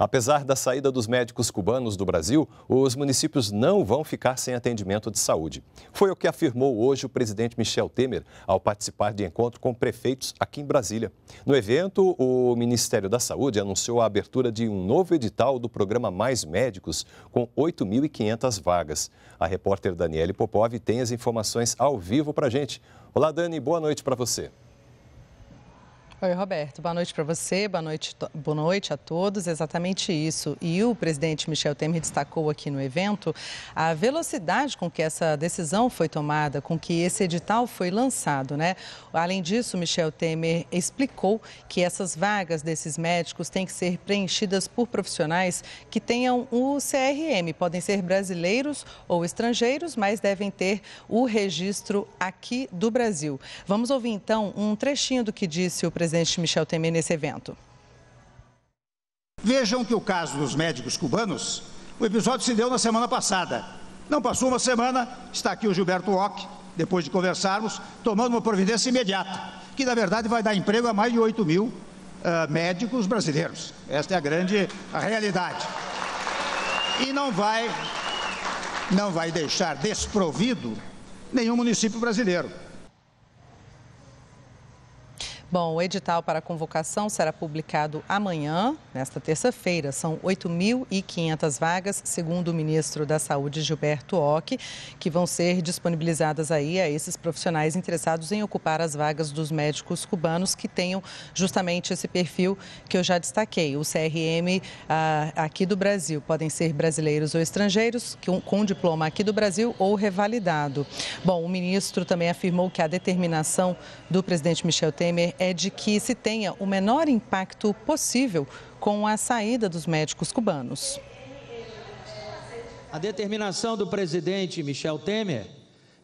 Apesar da saída dos médicos cubanos do Brasil, os municípios não vão ficar sem atendimento de saúde. Foi o que afirmou hoje o presidente Michel Temer ao participar de encontro com prefeitos aqui em Brasília. No evento, o Ministério da Saúde anunciou a abertura de um novo edital do programa Mais Médicos, com 8.500 vagas. A repórter Daniele Popov tem as informações ao vivo para a gente. Olá, Dani, boa noite para você. Oi, Roberto. Boa noite para você, boa noite, boa noite a todos. Exatamente isso. E o presidente Michel Temer destacou aqui no evento a velocidade com que essa decisão foi tomada, com que esse edital foi lançado, né? Além disso, Michel Temer explicou que essas vagas desses médicos têm que ser preenchidas por profissionais que tenham o CRM. Podem ser brasileiros ou estrangeiros, mas devem ter o registro aqui do Brasil. Vamos ouvir então um trechinho do que disse o presidente presidente Michel Temer nesse evento. Vejam que o caso dos médicos cubanos, o episódio se deu na semana passada. Não passou uma semana, está aqui o Gilberto Ock, depois de conversarmos, tomando uma providência imediata, que na verdade vai dar emprego a mais de 8 mil uh, médicos brasileiros. Esta é a grande realidade. E não vai, não vai deixar desprovido nenhum município brasileiro. Bom, o edital para convocação será publicado amanhã, nesta terça-feira. São 8.500 vagas, segundo o ministro da Saúde, Gilberto Ock, que vão ser disponibilizadas aí a esses profissionais interessados em ocupar as vagas dos médicos cubanos que tenham justamente esse perfil que eu já destaquei, o CRM ah, aqui do Brasil. Podem ser brasileiros ou estrangeiros com, com diploma aqui do Brasil ou revalidado. Bom, o ministro também afirmou que a determinação do presidente Michel Temer é de que se tenha o menor impacto possível com a saída dos médicos cubanos. A determinação do presidente Michel Temer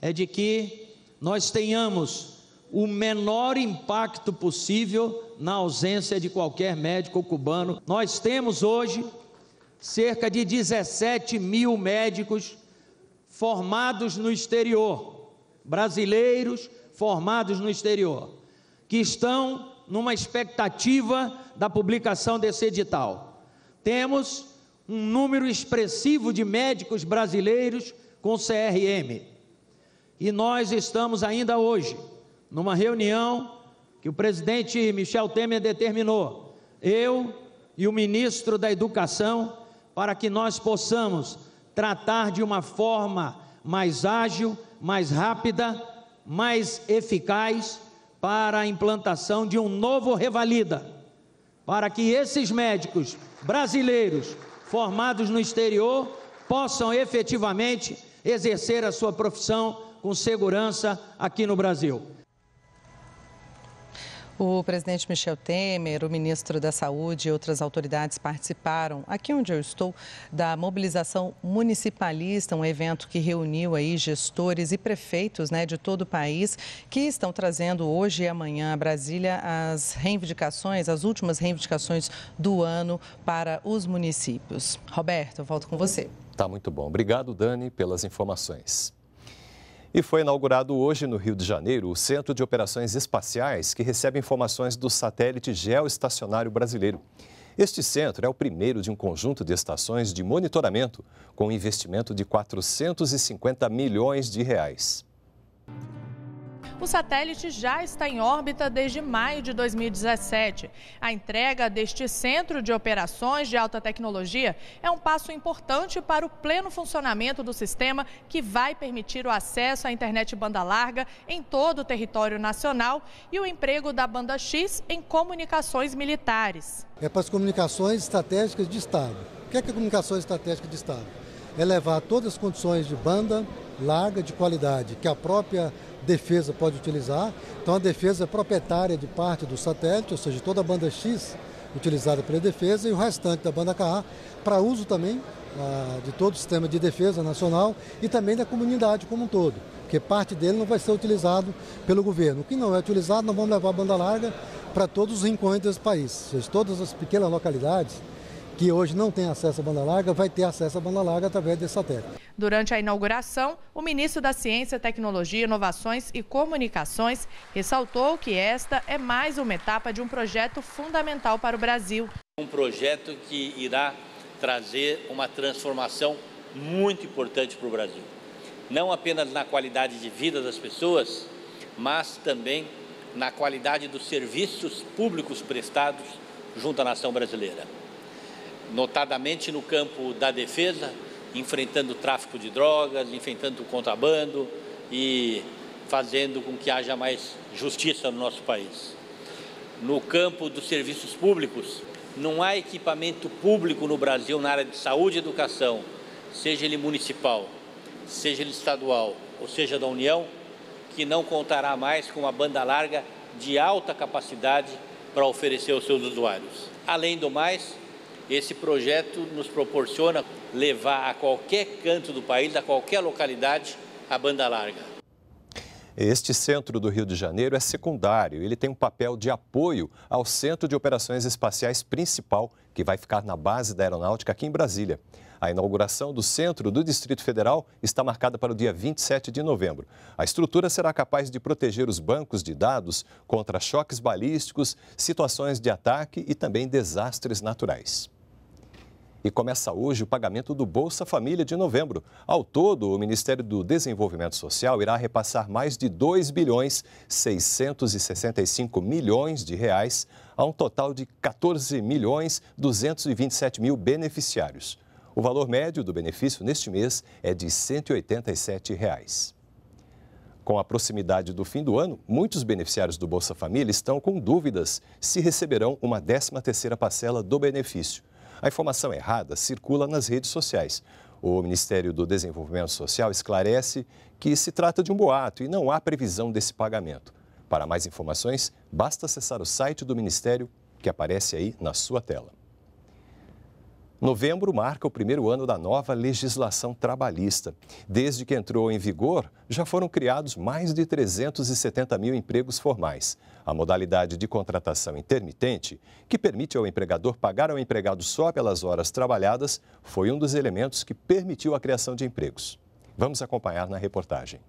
é de que nós tenhamos o menor impacto possível na ausência de qualquer médico cubano. Nós temos hoje cerca de 17 mil médicos formados no exterior, brasileiros formados no exterior que estão numa expectativa da publicação desse edital. Temos um número expressivo de médicos brasileiros com CRM. E nós estamos ainda hoje numa reunião que o presidente Michel Temer determinou, eu e o ministro da Educação, para que nós possamos tratar de uma forma mais ágil, mais rápida, mais eficaz para a implantação de um novo Revalida, para que esses médicos brasileiros formados no exterior possam efetivamente exercer a sua profissão com segurança aqui no Brasil. O presidente Michel Temer, o ministro da Saúde e outras autoridades participaram, aqui onde eu estou, da mobilização municipalista, um evento que reuniu aí gestores e prefeitos né, de todo o país que estão trazendo hoje e amanhã a Brasília as reivindicações, as últimas reivindicações do ano para os municípios. Roberto, eu volto com você. Tá muito bom. Obrigado, Dani, pelas informações. E foi inaugurado hoje no Rio de Janeiro o Centro de Operações Espaciais, que recebe informações do satélite geoestacionário brasileiro. Este centro é o primeiro de um conjunto de estações de monitoramento, com investimento de 450 milhões de reais. O satélite já está em órbita desde maio de 2017. A entrega deste centro de operações de alta tecnologia é um passo importante para o pleno funcionamento do sistema que vai permitir o acesso à internet banda larga em todo o território nacional e o emprego da banda X em comunicações militares. É para as comunicações estratégicas de Estado. O que é, que é comunicações estratégicas de Estado? é levar todas as condições de banda larga de qualidade que a própria defesa pode utilizar. Então a defesa é proprietária de parte do satélite, ou seja, toda a banda X utilizada pela defesa e o restante da banda KA para uso também ah, de todo o sistema de defesa nacional e também da comunidade como um todo, porque parte dele não vai ser utilizado pelo governo. O que não é utilizado, nós vamos levar a banda larga para todos os rincões desse país, ou seja, todas as pequenas localidades que hoje não tem acesso à banda larga, vai ter acesso à banda larga através desse satélite. Durante a inauguração, o ministro da Ciência, Tecnologia, Inovações e Comunicações ressaltou que esta é mais uma etapa de um projeto fundamental para o Brasil. Um projeto que irá trazer uma transformação muito importante para o Brasil. Não apenas na qualidade de vida das pessoas, mas também na qualidade dos serviços públicos prestados junto à nação brasileira notadamente no campo da defesa, enfrentando o tráfico de drogas, enfrentando o contrabando e fazendo com que haja mais justiça no nosso país. No campo dos serviços públicos, não há equipamento público no Brasil na área de saúde e educação, seja ele municipal, seja ele estadual ou seja da União, que não contará mais com uma banda larga de alta capacidade para oferecer aos seus usuários. Além do mais, esse projeto nos proporciona levar a qualquer canto do país, a qualquer localidade, a banda larga. Este centro do Rio de Janeiro é secundário. Ele tem um papel de apoio ao Centro de Operações Espaciais principal, que vai ficar na base da aeronáutica aqui em Brasília. A inauguração do centro do Distrito Federal está marcada para o dia 27 de novembro. A estrutura será capaz de proteger os bancos de dados contra choques balísticos, situações de ataque e também desastres naturais e começa hoje o pagamento do Bolsa Família de novembro. Ao todo, o Ministério do Desenvolvimento Social irá repassar mais de 2 bilhões 665 milhões de reais a um total de 14 milhões 227 mil beneficiários. O valor médio do benefício neste mês é de R$ 187. Reais. Com a proximidade do fim do ano, muitos beneficiários do Bolsa Família estão com dúvidas se receberão uma 13ª parcela do benefício. A informação errada circula nas redes sociais. O Ministério do Desenvolvimento Social esclarece que se trata de um boato e não há previsão desse pagamento. Para mais informações, basta acessar o site do Ministério que aparece aí na sua tela. Novembro marca o primeiro ano da nova legislação trabalhista. Desde que entrou em vigor, já foram criados mais de 370 mil empregos formais. A modalidade de contratação intermitente, que permite ao empregador pagar ao empregado só pelas horas trabalhadas, foi um dos elementos que permitiu a criação de empregos. Vamos acompanhar na reportagem.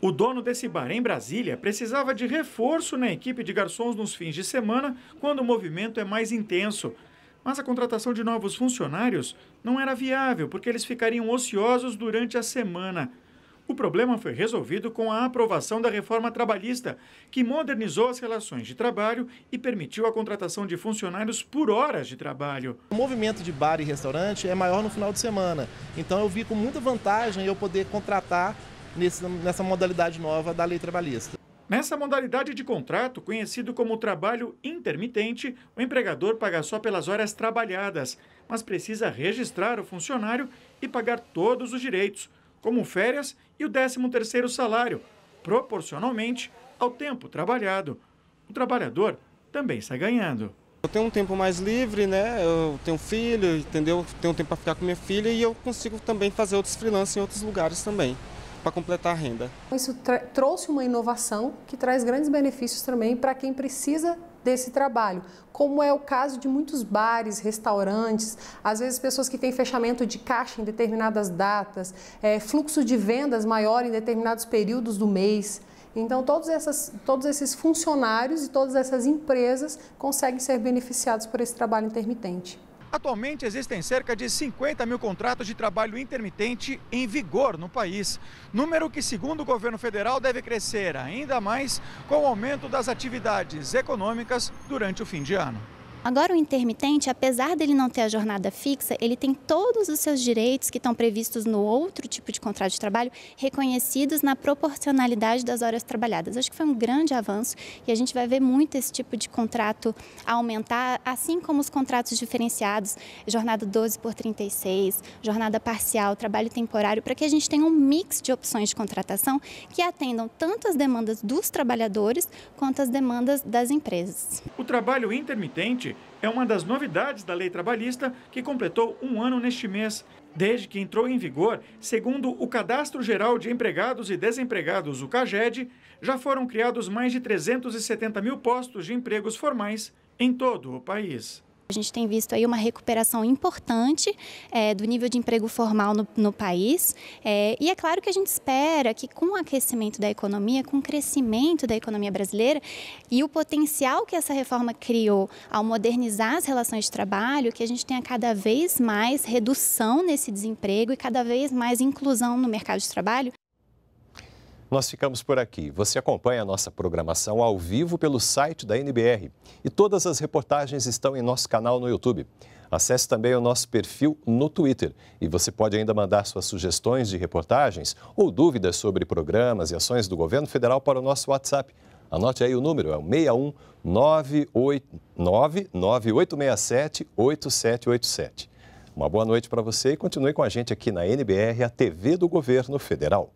O dono desse bar em Brasília precisava de reforço na equipe de garçons nos fins de semana, quando o movimento é mais intenso mas a contratação de novos funcionários não era viável porque eles ficariam ociosos durante a semana. O problema foi resolvido com a aprovação da reforma trabalhista, que modernizou as relações de trabalho e permitiu a contratação de funcionários por horas de trabalho. O movimento de bar e restaurante é maior no final de semana, então eu vi com muita vantagem eu poder contratar nessa modalidade nova da lei trabalhista. Nessa modalidade de contrato, conhecido como trabalho intermitente, o empregador paga só pelas horas trabalhadas, mas precisa registrar o funcionário e pagar todos os direitos, como férias e o 13º salário, proporcionalmente ao tempo trabalhado. O trabalhador também está ganhando. Eu tenho um tempo mais livre, né? Eu tenho filho, entendeu? Tenho um tempo para ficar com minha filha e eu consigo também fazer outros freelancers em outros lugares também para completar a renda. Isso trouxe uma inovação que traz grandes benefícios também para quem precisa desse trabalho, como é o caso de muitos bares, restaurantes, às vezes pessoas que têm fechamento de caixa em determinadas datas, é, fluxo de vendas maior em determinados períodos do mês. Então, todos, essas, todos esses funcionários e todas essas empresas conseguem ser beneficiados por esse trabalho intermitente. Atualmente existem cerca de 50 mil contratos de trabalho intermitente em vigor no país. Número que, segundo o governo federal, deve crescer ainda mais com o aumento das atividades econômicas durante o fim de ano. Agora, o intermitente, apesar dele não ter a jornada fixa, ele tem todos os seus direitos que estão previstos no outro tipo de contrato de trabalho reconhecidos na proporcionalidade das horas trabalhadas. Acho que foi um grande avanço e a gente vai ver muito esse tipo de contrato aumentar, assim como os contratos diferenciados, jornada 12 por 36, jornada parcial, trabalho temporário, para que a gente tenha um mix de opções de contratação que atendam tanto as demandas dos trabalhadores quanto as demandas das empresas. O trabalho intermitente é uma das novidades da lei trabalhista que completou um ano neste mês, desde que entrou em vigor. Segundo o Cadastro Geral de Empregados e Desempregados, o CAGED, já foram criados mais de 370 mil postos de empregos formais em todo o país. A gente tem visto aí uma recuperação importante é, do nível de emprego formal no, no país. É, e é claro que a gente espera que com o aquecimento da economia, com o crescimento da economia brasileira e o potencial que essa reforma criou ao modernizar as relações de trabalho, que a gente tenha cada vez mais redução nesse desemprego e cada vez mais inclusão no mercado de trabalho. Nós ficamos por aqui. Você acompanha a nossa programação ao vivo pelo site da NBR e todas as reportagens estão em nosso canal no YouTube. Acesse também o nosso perfil no Twitter e você pode ainda mandar suas sugestões de reportagens ou dúvidas sobre programas e ações do governo federal para o nosso WhatsApp. Anote aí o número, é o 61 8787. Uma boa noite para você e continue com a gente aqui na NBR, a TV do Governo Federal.